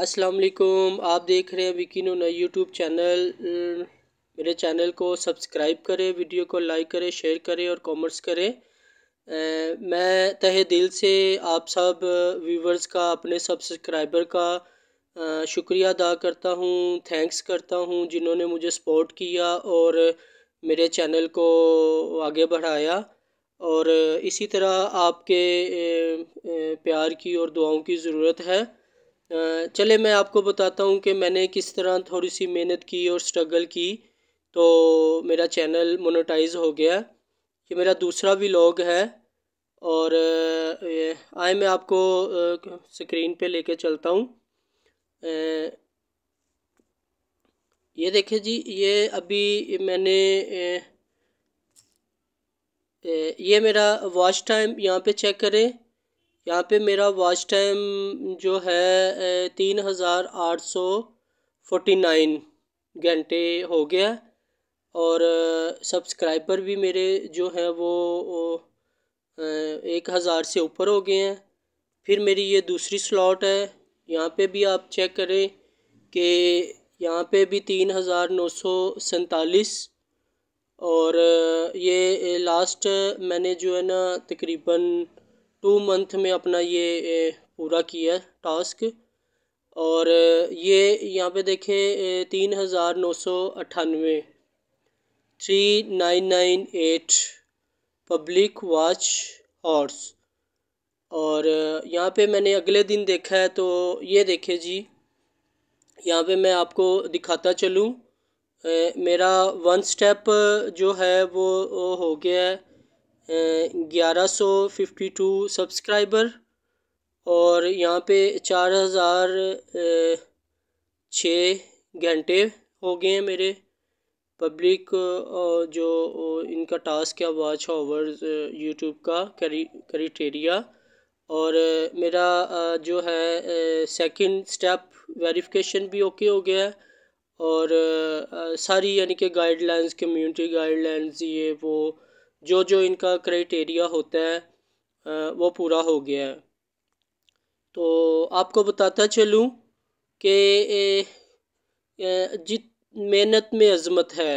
अस्सलाम वालेकुम आप देख रहे हैं विकीनो नई यूट्यूब चैनल मेरे चैनल को सब्सक्राइब करें वीडियो को लाइक करें शेयर करें और कमेंट्स करें मैं तहे दिल से आप सब व्यूवर्स का अपने सब्सक्राइबर का शुक्रिया अदा करता हूँ थैंक्स करता हूँ जिन्होंने मुझे सपोर्ट किया और मेरे चैनल को आगे बढ़ाया और इसी तरह आपके प्यार की और दुआओं की ज़रूरत है चले मैं आपको बताता हूँ कि मैंने किस तरह थोड़ी सी मेहनत की और स्ट्रगल की तो मेरा चैनल मोनेटाइज हो गया ये मेरा दूसरा व्लॉग है और आए मैं आपको स्क्रीन पे लेके चलता हूँ ये देखिए जी ये अभी मैंने ये मेरा वॉच टाइम यहाँ पे चेक करें यहाँ पे मेरा वॉच टाइम जो है तीन हज़ार आठ सौ फोटी नाइन घंटे हो गया और सब्सक्राइबर भी मेरे जो हैं वो एक हज़ार से ऊपर हो गए हैं फिर मेरी ये दूसरी स्लॉट है यहाँ पे भी आप चेक करें कि यहाँ पे भी तीन हज़ार नौ सौ सैंतालीस और ये लास्ट मैंने जो है ना तकरीबन टू मंथ में अपना ये पूरा किया टास्क और ये यहाँ पे देखें तीन हज़ार नौ सौ अट्ठानवे three nine nine eight public watch hours और यहाँ पे मैंने अगले दिन देखा है तो ये देखे जी यहाँ पे मैं आपको दिखाता चलूँ मेरा वन स्टेप जो है वो हो गया है ग्यारह सौ फिफ्टी टू सब्सक्राइबर और यहाँ पे चार हज़ार छः घंटे हो गए हैं मेरे पब्लिक जो इनका टास्क है वॉच ओवर्स यूट्यूब का करी क्राइटेरिया और मेरा जो है सेकंड स्टेप वेरिफिकेशन भी ओके हो गया है और सारी यानी कि गाइडलाइंस कम्युनिटी गाइडलाइंस ये वो जो जो इनका क्राइटेरिया होता है वो पूरा हो गया है तो आपको बताता चलूँ कि जित मेहनत में अज़मत है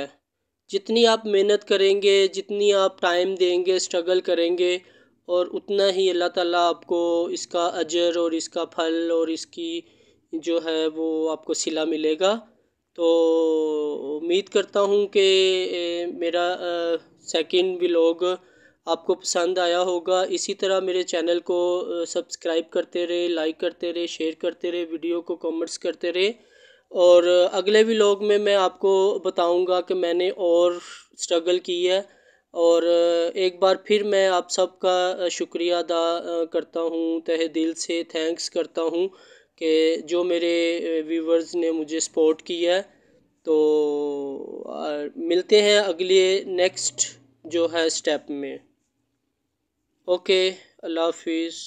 जितनी आप मेहनत करेंगे जितनी आप टाइम देंगे स्ट्रगल करेंगे और उतना ही अल्लाह ताला आपको इसका अजर और इसका फल और इसकी जो है वो आपको सिला मिलेगा तो उम्मीद करता हूँ कि मेरा सेकंड व्लॉग आपको पसंद आया होगा इसी तरह मेरे चैनल को सब्सक्राइब करते रहे लाइक करते रहे शेयर करते रहे वीडियो को कमेंट्स करते रहे और अगले व्लॉग में मैं आपको बताऊंगा कि मैंने और स्ट्रगल की है और एक बार फिर मैं आप सबका शुक्रिया अदा करता हूँ तहे दिल से थैंक्स करता हूँ कि जो मेरे व्यूवर्स ने मुझे सपोर्ट किया तो मिलते हैं अगले नेक्स्ट जो है स्टेप में ओके अल्लाह हाफिज़